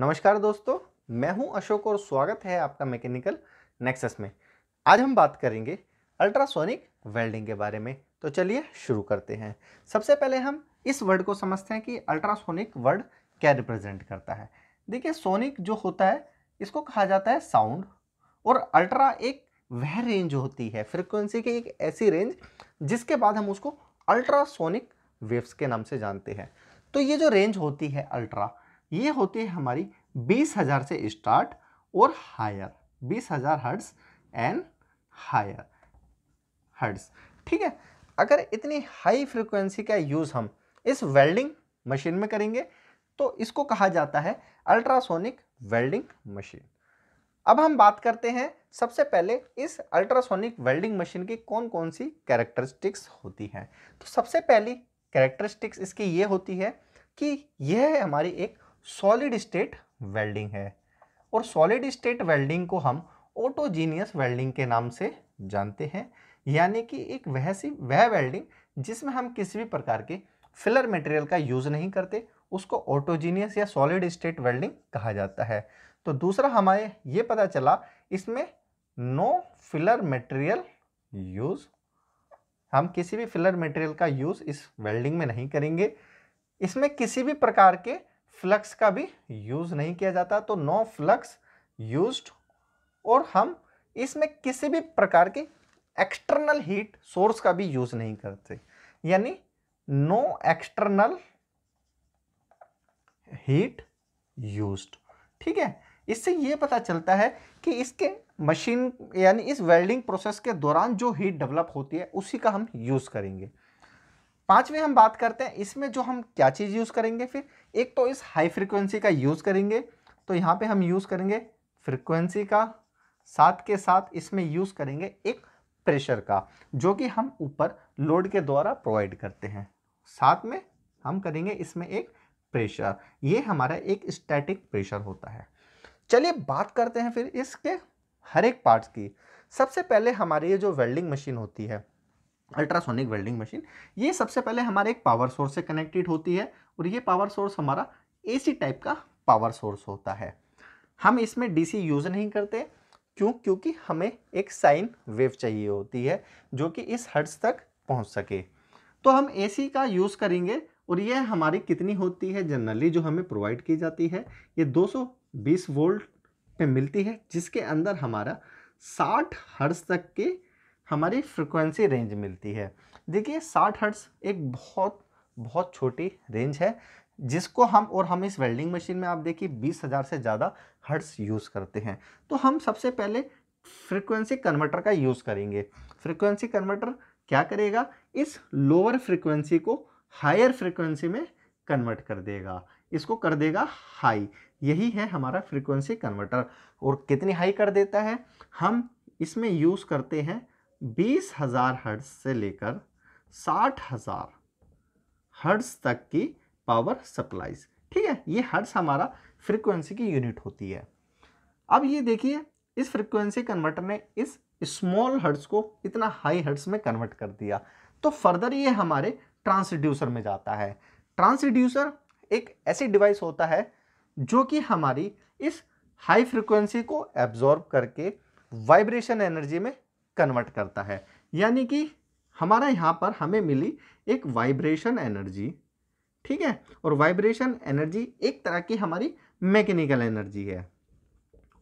नमस्कार दोस्तों मैं हूं अशोक और स्वागत है आपका मैकेनिकल नेक्सस में आज हम बात करेंगे अल्ट्रासोनिक वेल्डिंग के बारे में तो चलिए शुरू करते हैं सबसे पहले हम इस वर्ड को समझते हैं कि अल्ट्रासोनिक वर्ड क्या रिप्रेजेंट करता है देखिए सोनिक जो होता है इसको कहा जाता है साउंड और अल्ट्रा एक वह रेंज होती है फ्रिक्वेंसी की एक ऐसी रेंज जिसके बाद हम उसको अल्ट्रासोनिक वेव्स के नाम से जानते हैं तो ये जो रेंज होती है अल्ट्रा ये होती है हमारी बीस हज़ार से स्टार्ट और हायर बीस हज़ार हर्ट्स एंड हायर हर्ट्स ठीक है अगर इतनी हाई फ्रिक्वेंसी का यूज़ हम इस वेल्डिंग मशीन में करेंगे तो इसको कहा जाता है अल्ट्रासोनिक वेल्डिंग मशीन अब हम बात करते हैं सबसे पहले इस अल्ट्रासोनिक वेल्डिंग मशीन की कौन कौन सी कैरेक्टरिस्टिक्स होती हैं तो सबसे पहली कैरेक्टरिस्टिक्स इसकी ये होती है कि यह है हमारी एक सॉलिड स्टेट वेल्डिंग है और सॉलिड स्टेट वेल्डिंग को हम ऑटोजीनियस वेल्डिंग के नाम से जानते हैं यानी कि एक वह सी वह वेल्डिंग जिसमें हम किसी भी प्रकार के फिलर मटेरियल का यूज़ नहीं करते उसको ऑटोजीनियस या सॉलिड स्टेट वेल्डिंग कहा जाता है तो दूसरा हमारे ये पता चला इसमें नो फिलर मटेरियल यूज़ हम किसी भी फिलर मटेरियल का यूज़ इस वेल्डिंग में नहीं करेंगे इसमें किसी भी प्रकार के फ्लक्स का भी यूज नहीं किया जाता तो नो फ्लक्स यूज और हम इसमें किसी भी प्रकार के एक्सटर्नल हीट सोर्स का भी यूज नहीं करते यानी नो एक्सटर्नल हीट यूज ठीक है इससे ये पता चलता है कि इसके मशीन यानी इस वेल्डिंग प्रोसेस के दौरान जो हीट डेवलप होती है उसी का हम यूज़ करेंगे पांचवें हम बात करते हैं इसमें जो हम क्या चीज़ यूज़ करेंगे फिर एक तो इस हाई फ्रिक्वेंसी का यूज़ करेंगे तो यहाँ पे हम यूज़ करेंगे फ्रिक्वेंसी का साथ के साथ इसमें यूज़ करेंगे एक प्रेशर का जो कि हम ऊपर लोड के द्वारा प्रोवाइड करते हैं साथ में हम करेंगे इसमें एक प्रेशर ये हमारा एक स्टैटिक प्रेशर होता है चलिए बात करते हैं फिर इसके हर एक पार्ट्स की सबसे पहले हमारी ये जो वेल्डिंग मशीन होती है अल्ट्रासोनिक वेल्डिंग मशीन ये सबसे पहले हमारे एक पावर सोर्स से कनेक्टेड होती है और ये पावर सोर्स हमारा एसी टाइप का पावर सोर्स होता है हम इसमें डीसी यूज़ नहीं करते क्यों क्योंकि हमें एक साइन वेव चाहिए होती है जो कि इस हर्ट्स तक पहुंच सके तो हम एसी का यूज़ करेंगे और यह हमारी कितनी होती है जनरली जो हमें प्रोवाइड की जाती है ये 220 वोल्ट पे मिलती है जिसके अंदर हमारा 60 हर्ट्स तक के हमारी फ्रिक्वेंसी रेंज मिलती है देखिए साठ हर्ट्स एक बहुत बहुत छोटी रेंज है जिसको हम और हम इस वेल्डिंग मशीन में आप देखिए बीस हज़ार से ज़्यादा हर्ट्स यूज़ करते हैं तो हम सबसे पहले फ्रिक्वेंसी कन्वर्टर का यूज़ करेंगे फ्रिक्वेंसी कन्वर्टर क्या करेगा इस लोअर फ्रिक्वेंसी को हायर फ्रिक्वेंसी में कन्वर्ट कर देगा इसको कर देगा हाई यही है हमारा फ्रिक्वेंसी कन्वर्टर और कितनी हाई कर देता है हम इसमें यूज़ करते हैं बीस हजार हर्ट्स से लेकर साठ हजार हर्ट्स तक की पावर सप्लाईज ठीक है ये हर्ट्स हमारा फ्रीक्वेंसी की यूनिट होती है अब ये देखिए इस फ्रीक्वेंसी कन्वर्टर ने इस स्मॉल हर्ट्स को इतना हाई हर्ट्स में कन्वर्ट कर दिया तो फर्दर ये हमारे ट्रांसड्यूसर में जाता है ट्रांसड्यूसर एक ऐसी डिवाइस होता है जो कि हमारी इस हाई फ्रिक्वेंसी को एब्जॉर्ब करके वाइब्रेशन एनर्जी में कन्वर्ट करता है यानी कि हमारा यहाँ पर हमें मिली एक वाइब्रेशन एनर्जी ठीक है और वाइब्रेशन एनर्जी एक तरह की हमारी मैकेनिकल एनर्जी है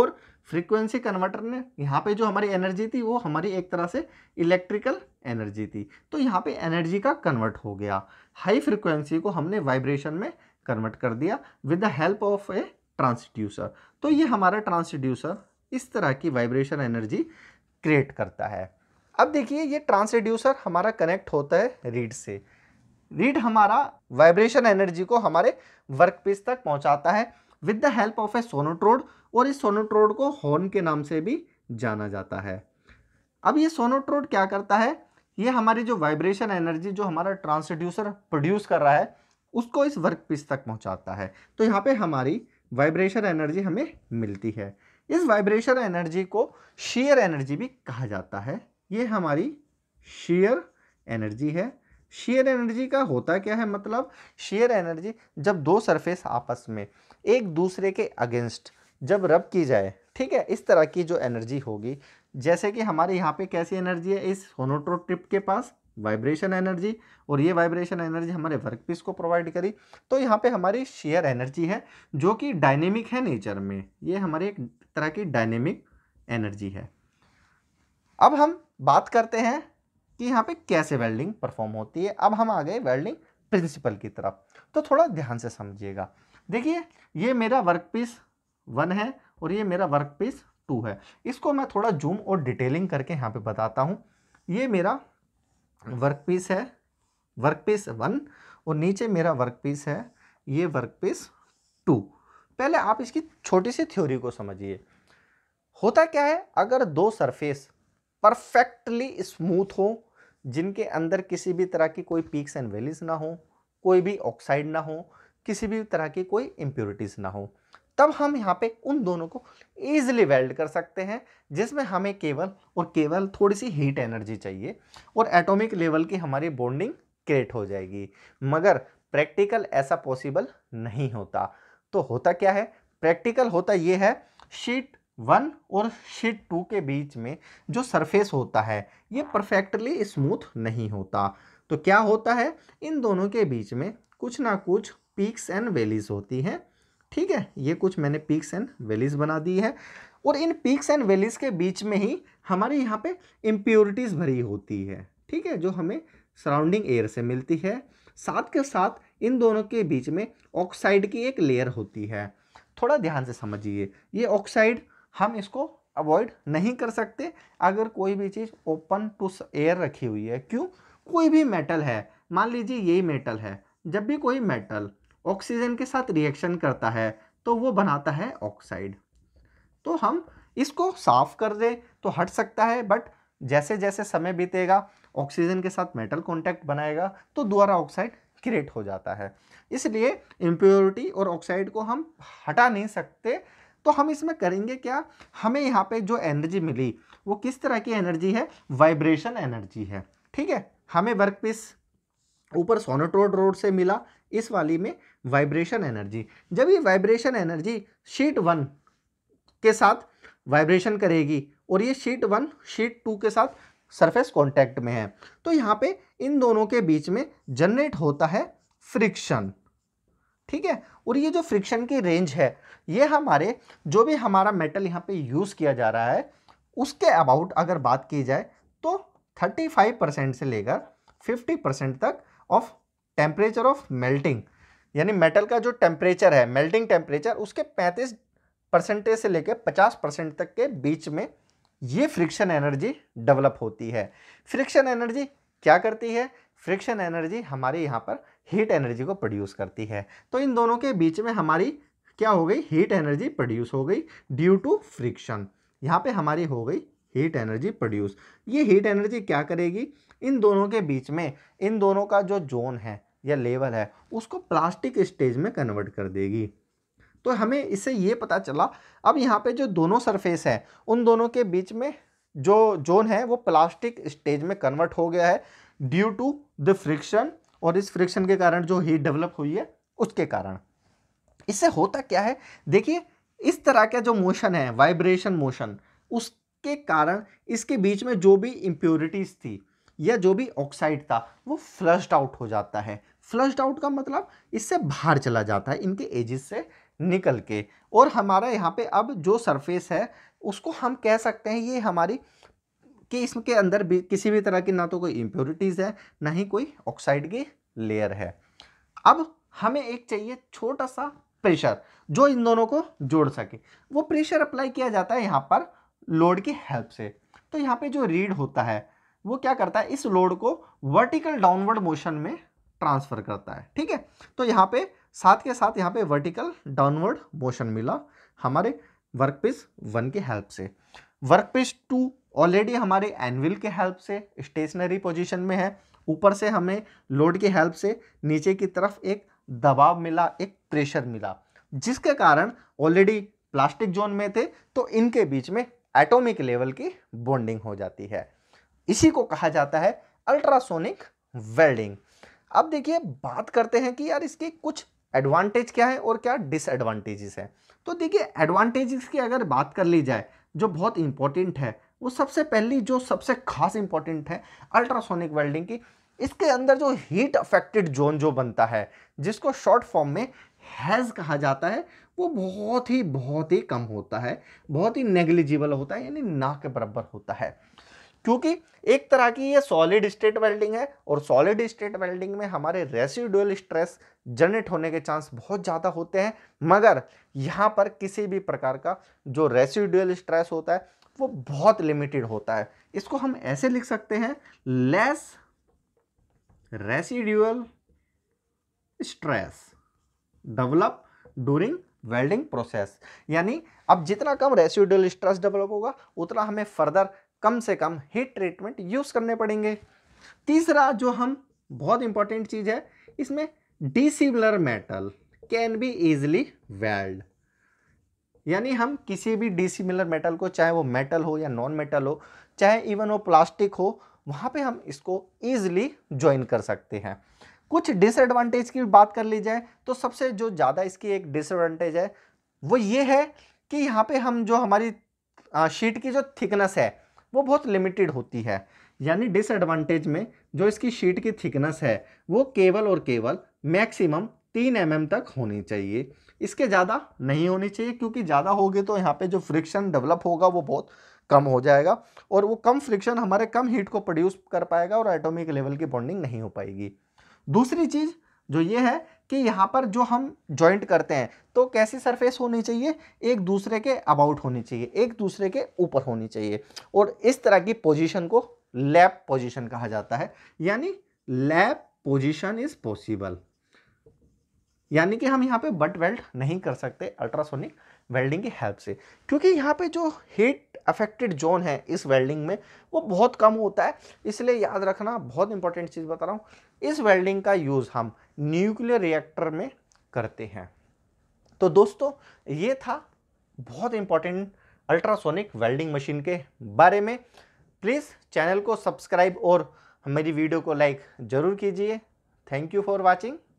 और फ्रीक्वेंसी कन्वर्टर ने यहाँ पे जो हमारी एनर्जी थी वो हमारी एक तरह से इलेक्ट्रिकल एनर्जी थी तो यहाँ पे एनर्जी का कन्वर्ट हो गया हाई फ्रीक्वेंसी को हमने वाइब्रेशन में कन्वर्ट कर दिया with the help of a transducer तो ये हमारा ट्रांसड्यूसर इस तरह की वाइब्रेशन एनर्जी क्रिएट करता है अब देखिए ये ट्रांसड्यूसर हमारा कनेक्ट होता है रीड से रीड हमारा वाइब्रेशन एनर्जी को हमारे वर्क पीस तक पहुंचाता है with the help of a sonotrode और इस सोनोट्रोड को हॉर्न के नाम से भी जाना जाता है अब ये सोनोट्रोड क्या करता है ये हमारी जो वाइब्रेशन एनर्जी जो हमारा ट्रांसड्यूसर प्रोड्यूस कर रहा है उसको इस वर्क पीस तक पहुँचाता है तो यहाँ पर हमारी वाइब्रेशन एनर्जी हमें मिलती है इस वाइब्रेशन एनर्जी को शेयर एनर्जी भी कहा जाता है ये हमारी शेयर एनर्जी है शेयर एनर्जी का होता क्या है मतलब शेयर एनर्जी जब दो सरफेस आपस में एक दूसरे के अगेंस्ट जब रब की जाए ठीक है इस तरह की जो एनर्जी होगी जैसे कि हमारे यहाँ पे कैसी एनर्जी है इस होनोट्रोट्रिप के पास वाइब्रेशन एनर्जी और ये वाइब्रेशन एनर्जी हमारे वर्कपीस को प्रोवाइड करी तो यहाँ पे हमारी शेयर एनर्जी है जो कि डायनेमिक है नेचर में ये हमारी एक तरह की डायनेमिक एनर्जी है अब हम बात करते हैं कि यहाँ पे कैसे वेल्डिंग परफॉर्म होती है अब हम आ गए वेल्डिंग प्रिंसिपल की तरफ तो थोड़ा ध्यान से समझिएगा देखिए ये मेरा वर्क पीस वन है और ये मेरा वर्क पीस टू है इसको मैं थोड़ा जूम और डिटेलिंग करके यहाँ पे बताता हूँ ये मेरा वर्क पीस है वर्क पीस वन और नीचे मेरा वर्क पीस है ये वर्क पीस टू पहले आप इसकी छोटी सी थ्योरी को समझिए होता क्या है अगर दो सरफेस परफेक्टली स्मूथ हो जिनके अंदर किसी भी तरह की कोई पीक्स एंड वैलीज ना हो कोई भी ऑक्साइड ना हो किसी भी तरह की कोई इम्प्योरिटीज़ ना हो तब हम यहाँ पे उन दोनों को ईजिली वेल्ड कर सकते हैं जिसमें हमें केवल और केवल थोड़ी सी हीट एनर्जी चाहिए और एटॉमिक लेवल की हमारी बॉन्डिंग क्रिएट हो जाएगी मगर प्रैक्टिकल ऐसा पॉसिबल नहीं होता तो होता क्या है प्रैक्टिकल होता ये है शीट वन और शीट टू के बीच में जो सरफेस होता है ये परफेक्टली स्मूथ नहीं होता तो क्या होता है इन दोनों के बीच में कुछ ना कुछ पीक्स एंड वैलीज होती हैं ठीक है ये कुछ मैंने पीक्स एंड वैलीज बना दी है और इन पीक्स एंड वैलीज के बीच में ही हमारे यहाँ पे इम्प्योरिटीज़ भरी होती है ठीक है जो हमें सराउंडिंग एयर से मिलती है साथ के साथ इन दोनों के बीच में ऑक्साइड की एक लेयर होती है थोड़ा ध्यान से समझिए ये ऑक्साइड हम इसको अवॉइड नहीं कर सकते अगर कोई भी चीज़ ओपन टू एयर रखी हुई है क्यों कोई भी मेटल है मान लीजिए यही मेटल है जब भी कोई मेटल ऑक्सीजन के साथ रिएक्शन करता है तो वो बनाता है ऑक्साइड तो हम इसको साफ कर दें तो हट सकता है बट जैसे जैसे समय बीतेगा ऑक्सीजन के साथ मेटल कॉन्टैक्ट बनाएगा तो दोबारा ऑक्साइड क्रिएट हो जाता है इसलिए इम्प्योरिटी और ऑक्साइड को हम हटा नहीं सकते तो हम इसमें करेंगे क्या हमें यहाँ पे जो एनर्जी मिली वो किस तरह की एनर्जी है वाइब्रेशन एनर्जी है ठीक है हमें वर्क पीस ऊपर सोनोट्रोड रोड से मिला इस वाली में वाइब्रेशन एनर्जी जब ये वाइब्रेशन एनर्जी शीट वन के साथ वाइब्रेशन करेगी और ये शीट वन शीट टू के साथ सरफेस कॉन्टैक्ट में है तो यहाँ पे इन दोनों के बीच में जनरेट होता है फ्रिक्शन ठीक है और ये जो फ्रिक्शन की रेंज है ये हमारे जो भी हमारा मेटल यहाँ पे यूज़ किया जा रहा है उसके अबाउट अगर बात की जाए तो 35 परसेंट से लेकर 50 परसेंट तक ऑफ टेम्परेचर ऑफ मेल्टिंग यानी मेटल का जो टेम्परेचर है मेल्टिंग टेम्परेचर उसके 35 परसेंटेज से लेकर 50 परसेंट तक के बीच में ये फ्रिक्शन एनर्जी डेवलप होती है फ्रिक्शन एनर्जी क्या करती है फ्रिक्शन एनर्जी हमारे यहाँ पर हीट एनर्जी को प्रोड्यूस करती है तो इन दोनों के बीच में हमारी क्या हो गई हीट एनर्जी प्रोड्यूस हो गई ड्यू टू फ्रिक्शन यहाँ पे हमारी हो गई हीट एनर्जी प्रोड्यूस ये हीट एनर्जी क्या करेगी इन दोनों के बीच में इन दोनों का जो जोन है या लेवल है उसको प्लास्टिक स्टेज में कन्वर्ट कर देगी तो हमें इससे ये पता चला अब यहाँ पे जो दोनों सरफेस है उन दोनों के बीच में जो जोन है वो प्लास्टिक स्टेज में कन्वर्ट हो गया है ड्यू टू द फ्रिक्शन और इस फ्रिक्शन के कारण जो हीट डेवलप हुई है उसके कारण इससे होता क्या है देखिए इस तरह का जो मोशन है वाइब्रेशन मोशन उसके कारण इसके बीच में जो भी इम्प्योरिटीज़ थी या जो भी ऑक्साइड था वो फ्लश्ड आउट हो जाता है फ्लश्ड आउट का मतलब इससे बाहर चला जाता है इनके एजिस से निकल के और हमारा यहाँ पे अब जो सरफेस है उसको हम कह सकते हैं ये हमारी कि इसके अंदर भी किसी भी तरह की ना तो कोई इम्प्योरिटीज़ है ना ही कोई ऑक्साइड की लेयर है अब हमें एक चाहिए छोटा सा प्रेशर जो इन दोनों को जोड़ सके वो प्रेशर अप्लाई किया जाता है यहाँ पर लोड की हेल्प से तो यहाँ पे जो रीड होता है वो क्या करता है इस लोड को वर्टिकल डाउनवर्ड मोशन में ट्रांसफ़र करता है ठीक है तो यहाँ पे साथ के साथ यहाँ पे वर्टिकल डाउनवर्ड मोशन मिला हमारे वर्क पीस वन के हेल्प से वर्क पीस टू ऑलरेडी हमारे एनविल के हेल्प से स्टेशनरी पोजीशन में है ऊपर से हमें लोड की हेल्प से नीचे की तरफ एक दबाव मिला एक प्रेशर मिला जिसके कारण ऑलरेडी प्लास्टिक जोन में थे तो इनके बीच में एटॉमिक लेवल की बॉन्डिंग हो जाती है इसी को कहा जाता है अल्ट्रासोनिक वेल्डिंग अब देखिए बात करते हैं कि यार इसके कुछ एडवांटेज क्या है और क्या डिसएडवांटेजेस हैं तो देखिए एडवांटेजेस की अगर बात कर ली जाए जो बहुत इंपॉर्टेंट है वो सबसे पहली जो सबसे खास इंपॉर्टेंट है अल्ट्रासोनिक वेल्डिंग की इसके अंदर जो हीट अफेक्टेड जोन जो बनता है जिसको शॉर्ट फॉर्म में हैज़ कहा जाता है वो बहुत ही बहुत ही कम होता है बहुत ही नेग्लिजिबल होता है यानी ना के बराबर होता है क्योंकि एक तरह की ये सॉलिड स्टेट वेल्डिंग है और सॉलिड स्टेट वेल्डिंग में हमारे रेसिडुअल स्ट्रेस जनरेट होने के चांस बहुत ज़्यादा होते हैं मगर यहाँ पर किसी भी प्रकार का जो रेसिडुअल स्ट्रेस होता है वो बहुत लिमिटेड होता है इसको हम ऐसे लिख सकते हैं less residual stress develop during welding process यानी अब जितना कम रेसिडुअल स्ट्रेस डेवलप होगा उतना हमें फर्दर कम से कम हीट ट्रीटमेंट यूज़ करने पड़ेंगे तीसरा जो हम बहुत इंपॉर्टेंट चीज़ है इसमें dissimilar metal can be easily weld यानी हम किसी भी डिसिमिलर मेटल को चाहे वो मेटल हो या नॉन मेटल हो चाहे इवन वो प्लास्टिक हो वहां पे हम इसको ईजिली ज्वाइन कर सकते हैं कुछ डिसएडवांटेज की बात कर ली जाए तो सबसे जो ज़्यादा इसकी एक डिसएडवांटेज है वो ये है कि यहाँ पे हम जो हमारी शीट की जो थिकनेस है वो बहुत लिमिटेड होती है यानी डिसएडवांटेज में जो इसकी शीट की थिकनेस है वो केवल और केवल मैक्सिमम तीन एम mm तक होनी चाहिए इसके ज़्यादा नहीं होनी चाहिए क्योंकि ज़्यादा होगी तो यहाँ पे जो फ्रिक्शन डेवलप होगा वो बहुत कम हो जाएगा और वो कम फ्रिक्शन हमारे कम हीट को प्रोड्यूस कर पाएगा और एटॉमिक लेवल की बॉन्डिंग नहीं हो पाएगी दूसरी चीज़ जो ये है कि यहाँ पर जो हम जॉइंट करते हैं तो कैसी सरफेस होनी चाहिए एक दूसरे के अबाउट होनी चाहिए एक दूसरे के ऊपर होनी चाहिए और इस तरह की पोजीशन को लैप पोजीशन कहा जाता है यानी लैप पोजीशन इज पॉसिबल यानी कि हम यहाँ पे बट वेल्ड नहीं कर सकते अल्ट्रासोनिक वेल्डिंग की हेल्प से क्योंकि यहाँ पे जो हीट अफेक्टेड जोन है इस वेल्डिंग में वो बहुत कम होता है इसलिए याद रखना बहुत इंपॉर्टेंट चीज़ बता रहा हूँ इस वेल्डिंग का यूज़ हम न्यूक्लियर रिएक्टर में करते हैं तो दोस्तों ये था बहुत इंपॉर्टेंट अल्ट्रासोनिक वेल्डिंग मशीन के बारे में प्लीज़ चैनल को सब्सक्राइब और मेरी वीडियो को लाइक ज़रूर कीजिए थैंक यू फॉर वॉचिंग